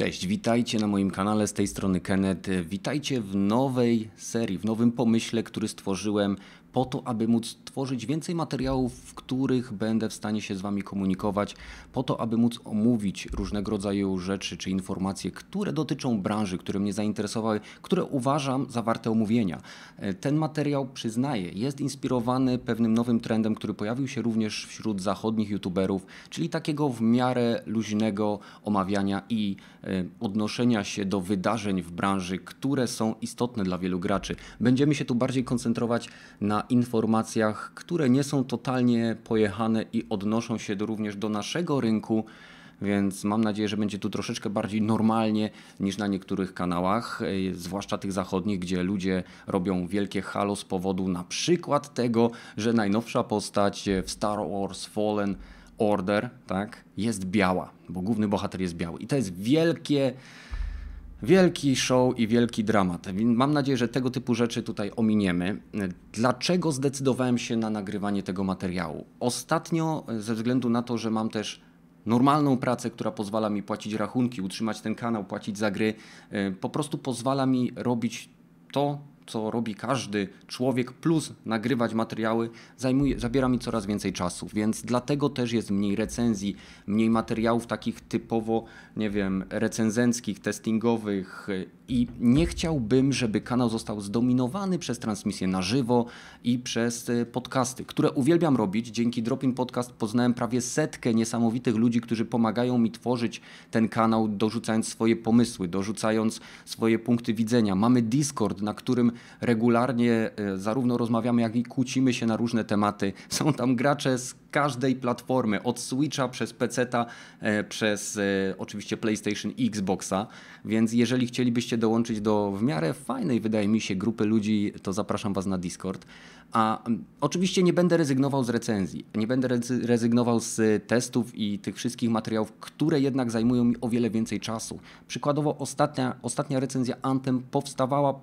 Cześć, witajcie na moim kanale, z tej strony Kenneth. Witajcie w nowej serii, w nowym pomyśle, który stworzyłem po to, aby móc tworzyć więcej materiałów, w których będę w stanie się z Wami komunikować, po to, aby móc omówić różnego rodzaju rzeczy czy informacje, które dotyczą branży, które mnie zainteresowały, które uważam za warte omówienia. Ten materiał, przyznaję, jest inspirowany pewnym nowym trendem, który pojawił się również wśród zachodnich youtuberów, czyli takiego w miarę luźnego omawiania i e, odnoszenia się do wydarzeń w branży, które są istotne dla wielu graczy. Będziemy się tu bardziej koncentrować na informacjach, które nie są totalnie pojechane i odnoszą się do, również do naszego rynku więc mam nadzieję, że będzie tu troszeczkę bardziej normalnie niż na niektórych kanałach, y, zwłaszcza tych zachodnich, gdzie ludzie robią wielkie halo z powodu na przykład tego, że najnowsza postać y, w Star Wars Fallen Order tak, jest biała, bo główny bohater jest biały. I to jest wielkie Wielki show i wielki dramat. Mam nadzieję, że tego typu rzeczy tutaj ominiemy. Dlaczego zdecydowałem się na nagrywanie tego materiału? Ostatnio, ze względu na to, że mam też normalną pracę, która pozwala mi płacić rachunki, utrzymać ten kanał, płacić za gry, y, po prostu pozwala mi robić to, co robi każdy człowiek, plus nagrywać materiały, zajmuje, zabiera mi coraz więcej czasu, więc dlatego też jest mniej recenzji, mniej materiałów takich typowo, nie wiem, recenzenckich, testingowych i nie chciałbym, żeby kanał został zdominowany przez transmisję na żywo i przez e, podcasty, które uwielbiam robić. Dzięki Dropin Podcast poznałem prawie setkę niesamowitych ludzi, którzy pomagają mi tworzyć ten kanał, dorzucając swoje pomysły, dorzucając swoje punkty widzenia. Mamy Discord, na którym regularnie e, zarówno rozmawiamy, jak i kłócimy się na różne tematy. Są tam gracze z każdej platformy, od Switcha przez PC-ta, e, przez e, oczywiście PlayStation i Xboxa. Więc jeżeli chcielibyście dołączyć do w miarę fajnej, wydaje mi się, grupy ludzi, to zapraszam Was na Discord. A oczywiście nie będę rezygnował z recenzji, nie będę rezygnował z testów i tych wszystkich materiałów, które jednak zajmują mi o wiele więcej czasu. Przykładowo ostatnia, ostatnia recenzja Anthem powstawała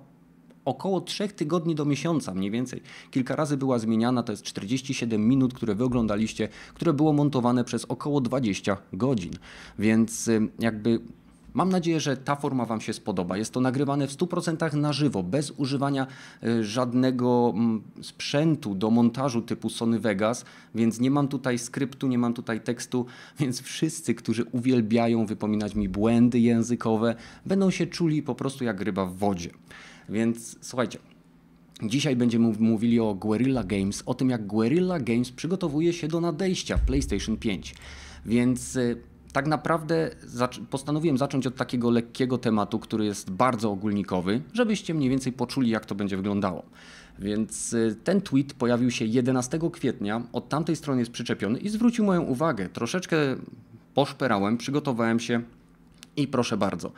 około 3 tygodni do miesiąca mniej więcej. Kilka razy była zmieniana, to jest 47 minut, które wy oglądaliście, które było montowane przez około 20 godzin. Więc jakby Mam nadzieję, że ta forma Wam się spodoba. Jest to nagrywane w 100% na żywo, bez używania y, żadnego mm, sprzętu do montażu typu Sony Vegas, więc nie mam tutaj skryptu, nie mam tutaj tekstu, więc wszyscy, którzy uwielbiają wypominać mi błędy językowe, będą się czuli po prostu jak ryba w wodzie. Więc słuchajcie, Dzisiaj będziemy mówili o Guerrilla Games, o tym jak Guerrilla Games przygotowuje się do nadejścia PlayStation 5. Więc y, tak naprawdę postanowiłem zacząć od takiego lekkiego tematu, który jest bardzo ogólnikowy, żebyście mniej więcej poczuli, jak to będzie wyglądało. Więc y, ten tweet pojawił się 11 kwietnia, od tamtej strony jest przyczepiony i zwrócił moją uwagę. Troszeczkę poszperałem, przygotowałem się i proszę bardzo.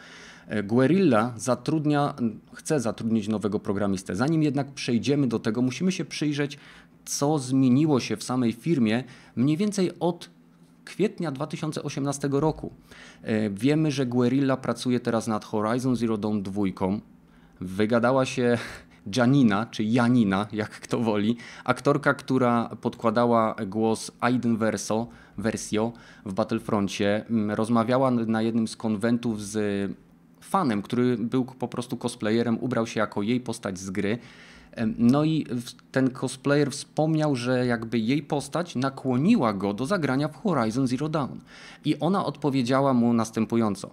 Guerrilla zatrudnia, chce zatrudnić nowego programistę. Zanim jednak przejdziemy do tego, musimy się przyjrzeć, co zmieniło się w samej firmie mniej więcej od kwietnia 2018 roku. E, wiemy, że Guerrilla pracuje teraz nad Horizon Zero Dawn 2. Wygadała się Janina, czy Janina, jak kto woli, aktorka, która podkładała głos Aiden Verso, Versio w Battlefroncie, mm, rozmawiała na jednym z konwentów z fanem, który był po prostu cosplayerem, ubrał się jako jej postać z gry. No i ten cosplayer wspomniał, że jakby jej postać nakłoniła go do zagrania w Horizon Zero Dawn. I ona odpowiedziała mu następująco,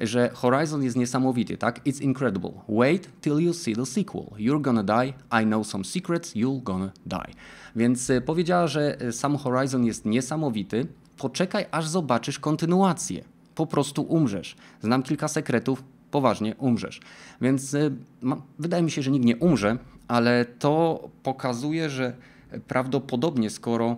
że Horizon jest niesamowity, tak? It's incredible. Wait till you see the sequel. You're gonna die. I know some secrets. You're gonna die. Więc e, powiedziała, że e, sam Horizon jest niesamowity. Poczekaj, aż zobaczysz kontynuację po prostu umrzesz. Znam kilka sekretów, poważnie umrzesz. Więc y, ma, wydaje mi się, że nikt nie umrze, ale to pokazuje, że prawdopodobnie skoro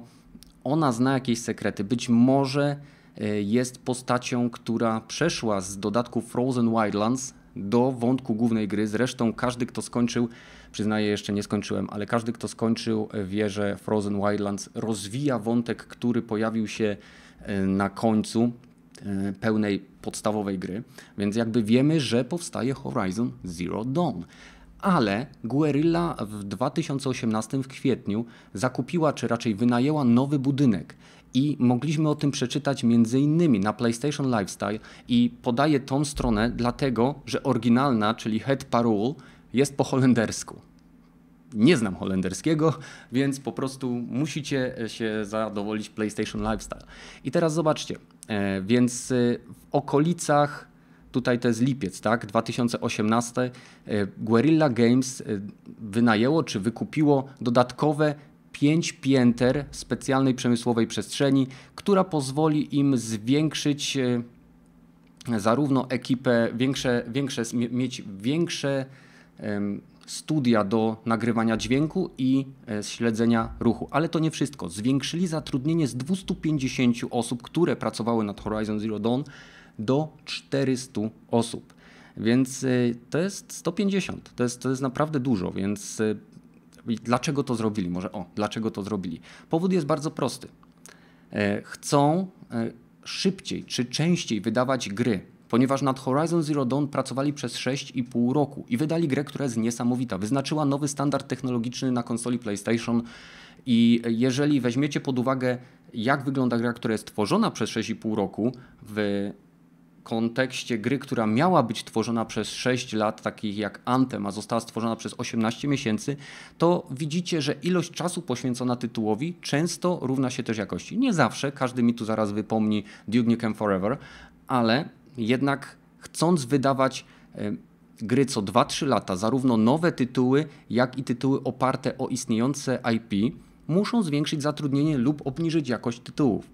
ona zna jakieś sekrety, być może y, jest postacią, która przeszła z dodatku Frozen Wildlands do wątku głównej gry. Zresztą każdy, kto skończył, przyznaję, jeszcze nie skończyłem, ale każdy, kto skończył, wie, że Frozen Wildlands rozwija wątek, który pojawił się y, na końcu E, pełnej podstawowej gry, więc jakby wiemy, że powstaje Horizon Zero Dawn. Ale Guerrilla w 2018 w kwietniu zakupiła, czy raczej wynajęła nowy budynek i mogliśmy o tym przeczytać między innymi na PlayStation Lifestyle i podaję tą stronę dlatego, że oryginalna, czyli Head Parole jest po holendersku nie znam holenderskiego, więc po prostu musicie e, się zadowolić PlayStation Lifestyle. I teraz zobaczcie, e, więc e, w okolicach, tutaj to jest lipiec, tak, 2018, Guerrilla Games wynajęło czy wykupiło dodatkowe 5 pięter specjalnej przemysłowej przestrzeni, która pozwoli im zwiększyć zarówno ekipę, większe, większe mieć większe studia do nagrywania dźwięku i e, śledzenia ruchu. Ale to nie wszystko. Zwiększyli zatrudnienie z 250 osób, które pracowały nad Horizon Zero Dawn, do 400 osób. Więc e, to jest 150, to jest, to jest naprawdę dużo, więc e, dlaczego to zrobili? Może o, dlaczego to zrobili? Powód jest bardzo prosty. Chcą szybciej czy częściej wydawać gry ponieważ nad Horizon Zero Dawn pracowali przez 6,5 roku i wydali grę, która jest niesamowita. Wyznaczyła nowy standard technologiczny na konsoli PlayStation i jeżeli weźmiecie pod uwagę, jak wygląda gra, która jest tworzona przez 6,5 roku w kontekście gry, która miała być tworzona przez 6 lat, takich jak Anthem, a została stworzona przez 18 miesięcy, to widzicie, że ilość czasu poświęcona tytułowi często równa się też jakości. Nie zawsze, każdy mi tu zaraz wypomni Duke Nukem Forever, ale jednak chcąc wydawać e, gry co 2-3 lata, zarówno nowe tytuły, jak i tytuły oparte o istniejące IP, muszą zwiększyć zatrudnienie lub obniżyć jakość tytułów.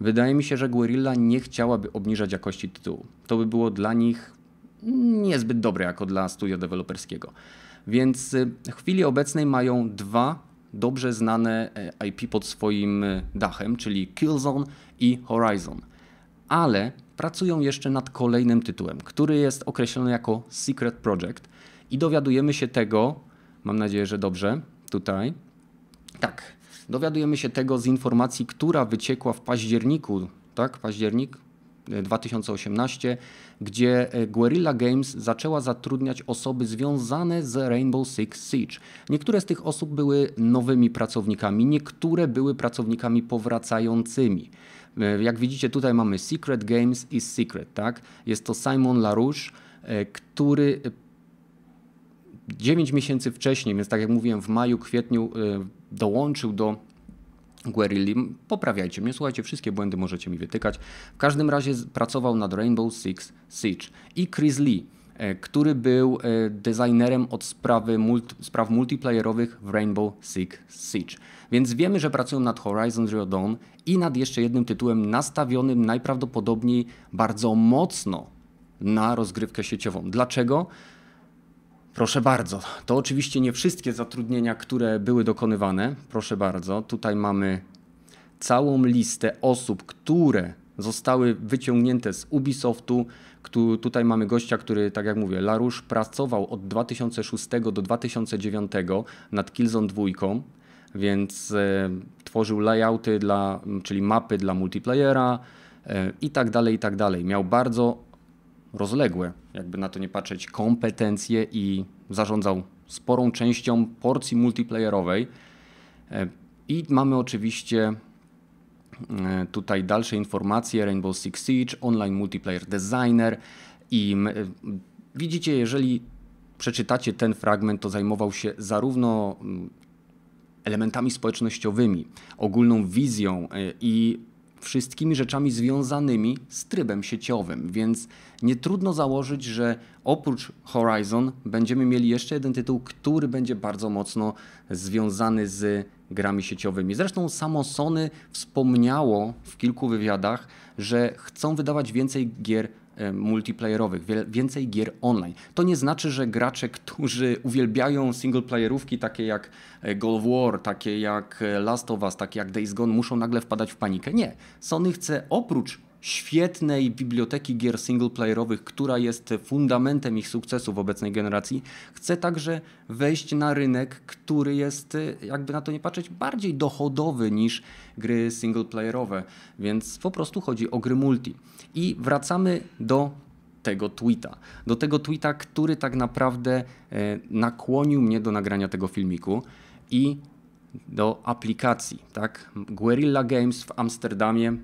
Wydaje mi się, że Guerrilla nie chciałaby obniżać jakości tytułu. To by było dla nich niezbyt dobre jako dla studia deweloperskiego. Więc y, w chwili obecnej mają dwa dobrze znane e, IP pod swoim e, dachem, czyli Killzone i Horizon. Ale pracują jeszcze nad kolejnym tytułem, który jest określony jako Secret Project i dowiadujemy się tego, mam nadzieję, że dobrze, tutaj, tak, dowiadujemy się tego z informacji, która wyciekła w październiku, tak, październik 2018, e, gdzie e, Guerrilla Games zaczęła zatrudniać osoby związane z Rainbow Six Siege. Niektóre z tych osób były nowymi pracownikami, niektóre były pracownikami powracającymi. E, jak widzicie, tutaj mamy Secret Games is Secret, tak? Jest to Simon LaRouche, e, który 9 e, miesięcy wcześniej, więc tak jak mówiłem, w maju, kwietniu dołączył do Guerrilla. Poprawiajcie mnie, słuchajcie, wszystkie błędy możecie mi wytykać. W każdym razie pracował nad Rainbow Six Siege i Chris Lee E, który był e, designerem od sprawy multi, spraw multiplayerowych w Rainbow Six Siege. Więc wiemy, że pracują nad Horizon Zero Dawn i nad jeszcze jednym tytułem nastawionym najprawdopodobniej bardzo mocno na rozgrywkę sieciową. Dlaczego? Proszę bardzo, to oczywiście nie wszystkie zatrudnienia, które były dokonywane. Proszę bardzo, tutaj mamy całą listę osób, które zostały wyciągnięte z Ubisoftu. tutaj mamy gościa, który, tak jak mówię, Larusz pracował od 2006 do 2009 nad Killzone 2, więc e, tworzył layouty, dla, czyli mapy dla multiplayera e, i tak dalej, i tak dalej. Miał bardzo rozległe, jakby na to nie patrzeć, kompetencje i zarządzał sporą częścią porcji multiplayerowej. E, I mamy oczywiście Y, tutaj dalsze informacje, Rainbow Six Siege, Online Multiplayer Designer i y, widzicie, jeżeli przeczytacie ten fragment, to zajmował się zarówno y, elementami społecznościowymi, ogólną wizją i wszystkimi rzeczami związanymi z trybem sieciowym, więc nie trudno założyć, że oprócz Horizon będziemy mieli jeszcze jeden tytuł, który będzie bardzo mocno związany z grami sieciowymi. Zresztą samo Sony wspomniało w kilku wywiadach, że chcą wydawać więcej gier e, multiplayerowych, więcej gier online. To nie znaczy, że gracze, którzy uwielbiają singleplayerówki takie jak e, God of War, takie jak e, Last of Us, takie jak Days Gone muszą nagle wpadać w panikę. Nie. Sony chce oprócz świetnej biblioteki gier singleplayerowych, która jest fundamentem ich sukcesu w obecnej generacji, chce także wejść na rynek, który jest, y, jakby na to nie patrzeć, bardziej dochodowy niż gry singleplayerowe, więc po prostu chodzi o gry multi. I wracamy do tego tweeta. Do tego tweeta, który tak naprawdę e, nakłonił mnie do nagrania tego filmiku i do aplikacji, tak? Guerrilla Games w Amsterdamie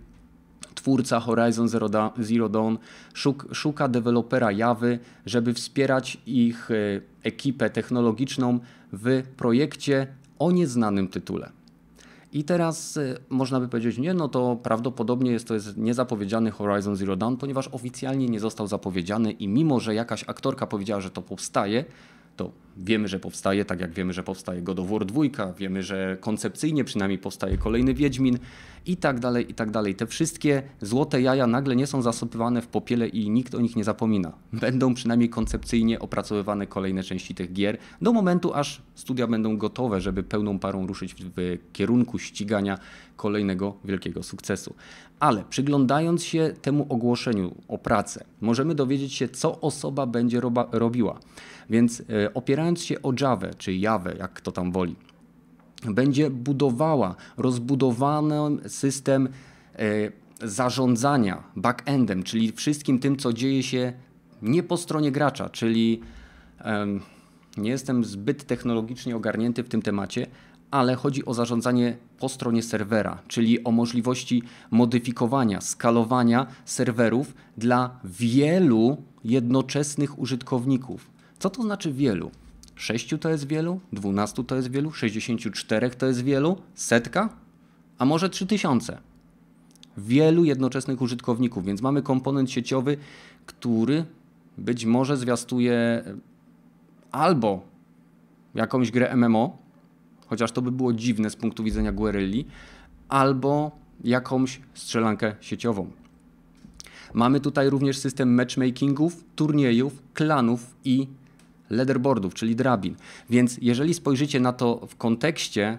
twórca Horizon Zero Dawn, Zero Dawn szuk, szuka dewelopera Jawy, żeby wspierać ich e, ekipę technologiczną w projekcie o nieznanym tytule. I teraz e, można by powiedzieć, nie, no to prawdopodobnie jest to jest niezapowiedziany Horizon Zero Dawn, ponieważ oficjalnie nie został zapowiedziany i mimo, że jakaś aktorka powiedziała, że to powstaje, to wiemy, że powstaje, tak jak wiemy, że powstaje God of War 2, wiemy, że koncepcyjnie przynajmniej powstaje kolejny Wiedźmin i tak dalej, i tak dalej. Te wszystkie złote jaja nagle nie są zasypywane w popiele i nikt o nich nie zapomina. Będą przynajmniej koncepcyjnie opracowywane kolejne części tych gier do momentu, aż studia będą gotowe, żeby pełną parą ruszyć w kierunku ścigania kolejnego wielkiego sukcesu. Ale przyglądając się temu ogłoszeniu o pracę, możemy dowiedzieć się, co osoba będzie robiła. Więc e, opierając się o Java, czy Java, jak kto tam woli, będzie budowała rozbudowany system e, zarządzania backendem, czyli wszystkim tym, co dzieje się nie po stronie gracza, czyli nie jestem zbyt technologicznie ogarnięty w tym temacie, ale chodzi o zarządzanie po stronie serwera, czyli o możliwości modyfikowania, skalowania serwerów dla wielu jednoczesnych użytkowników. Co to znaczy wielu? 6 to jest wielu, 12 to jest wielu, 64 to jest wielu, setka, a może 3000. Wielu jednoczesnych użytkowników, więc mamy komponent sieciowy, który być może zwiastuje e, albo jakąś grę MMO, chociaż to by było dziwne z punktu widzenia guerylli, albo jakąś strzelankę sieciową. Mamy tutaj również system matchmakingów, turniejów, klanów i leaderboardów, czyli drabin. Więc jeżeli spojrzycie na to w kontekście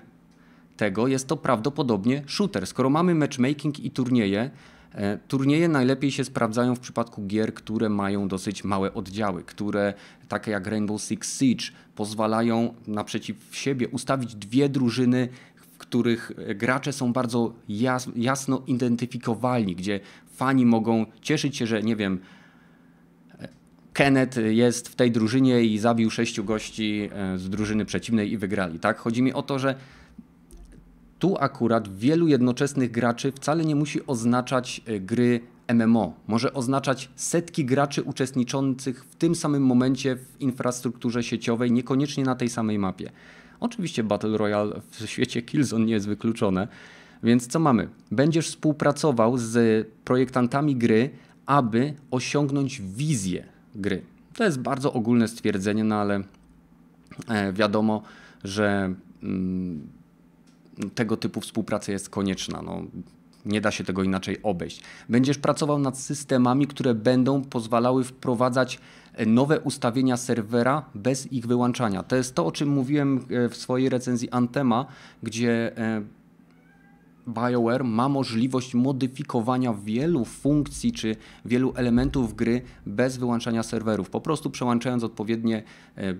tego, jest to prawdopodobnie shooter. Skoro mamy matchmaking i turnieje, e, Turnieje najlepiej się sprawdzają w przypadku gier, które mają dosyć małe oddziały, które takie jak Rainbow Six Siege pozwalają naprzeciw siebie ustawić dwie drużyny, w których gracze są bardzo jasno identyfikowalni, gdzie fani mogą cieszyć się, że nie wiem, Kenneth jest w tej drużynie i zabił sześciu gości e, z drużyny przeciwnej i wygrali. Tak? Chodzi mi o to, że tu akurat wielu jednoczesnych graczy wcale nie musi oznaczać e, gry MMO. Może oznaczać setki graczy uczestniczących w tym samym momencie w infrastrukturze sieciowej, niekoniecznie na tej samej mapie. Oczywiście Battle Royale w świecie Killzone nie jest wykluczone. Więc co mamy? Będziesz współpracował z projektantami gry, aby osiągnąć wizję gry. To jest bardzo ogólne stwierdzenie, no ale e, wiadomo, że mm, tego typu współpraca jest konieczna. No, nie da się tego inaczej obejść. Będziesz pracował nad systemami, które będą pozwalały wprowadzać e, nowe ustawienia serwera bez ich wyłączania. To jest to, o czym mówiłem e, w swojej recenzji Antema, gdzie BioWare ma możliwość modyfikowania wielu funkcji czy wielu elementów gry bez wyłączania serwerów, po prostu przełączając odpowiednie e,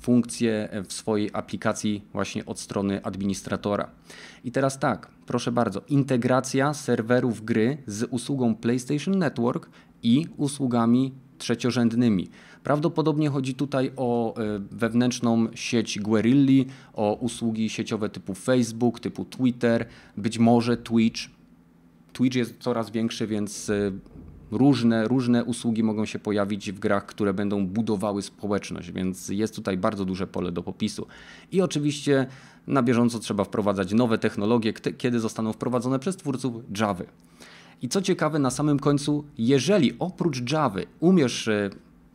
funkcje e, w swojej aplikacji właśnie od strony administratora. I teraz tak, proszę bardzo, integracja serwerów gry z usługą PlayStation Network i usługami trzeciorzędnymi. Prawdopodobnie chodzi tutaj o e, wewnętrzną sieć guerrilli, o usługi sieciowe typu Facebook, typu Twitter, być może Twitch. Twitch jest coraz większy, więc e, różne, różne usługi mogą się pojawić w grach, które będą budowały społeczność, więc jest tutaj bardzo duże pole do popisu. I oczywiście na bieżąco trzeba wprowadzać nowe technologie, kiedy zostaną wprowadzone przez twórców Java. I co ciekawe, na samym końcu, jeżeli oprócz Java umiesz e,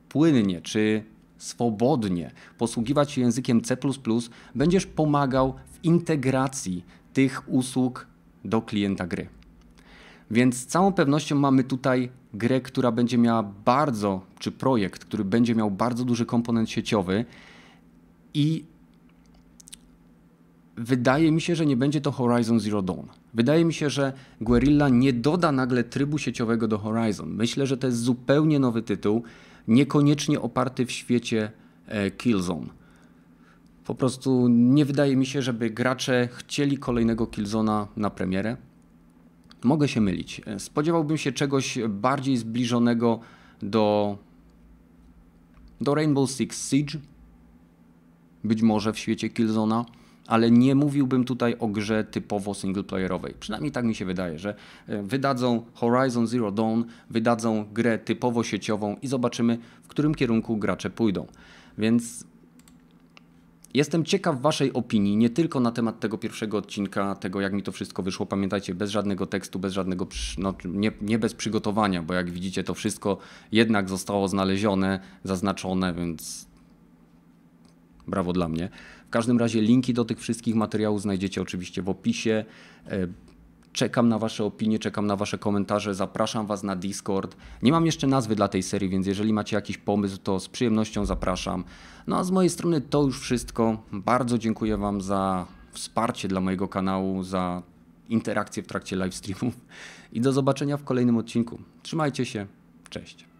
płynnie czy swobodnie posługiwać się językiem C, będziesz pomagał w integracji tych usług do klienta gry. Więc z całą pewnością mamy tutaj grę, która będzie miała bardzo, czy projekt, który będzie miał bardzo duży komponent sieciowy i wydaje mi się, że nie będzie to Horizon Zero Dawn. Wydaje mi się, że Guerrilla nie doda nagle trybu sieciowego do Horizon. Myślę, że to jest zupełnie nowy tytuł, niekoniecznie oparty w świecie e, Killzone. Po prostu nie wydaje mi się, żeby gracze chcieli kolejnego Killzona na premierę. Mogę się mylić. E, spodziewałbym się czegoś bardziej zbliżonego do, do Rainbow Six Siege, być może w świecie Killzona ale nie mówiłbym tutaj o grze typowo singleplayerowej. Przynajmniej tak mi się wydaje, że e, wydadzą Horizon Zero Dawn, wydadzą grę typowo sieciową i zobaczymy, w którym kierunku gracze pójdą. Więc Jestem ciekaw Waszej opinii, nie tylko na temat tego pierwszego odcinka, tego jak mi to wszystko wyszło. Pamiętajcie, bez żadnego tekstu, bez żadnego, no, nie, nie bez przygotowania, bo jak widzicie, to wszystko jednak zostało znalezione, zaznaczone, więc brawo dla mnie. W każdym razie linki do tych wszystkich materiałów znajdziecie oczywiście w opisie. E, czekam na Wasze opinie, czekam na Wasze komentarze, zapraszam Was na Discord. Nie mam jeszcze nazwy dla tej serii, więc jeżeli macie jakiś pomysł, to z przyjemnością zapraszam. No a z mojej strony to już wszystko. Bardzo dziękuję Wam za wsparcie dla mojego kanału, za interakcję w trakcie livestreamów i do zobaczenia w kolejnym odcinku. Trzymajcie się, cześć.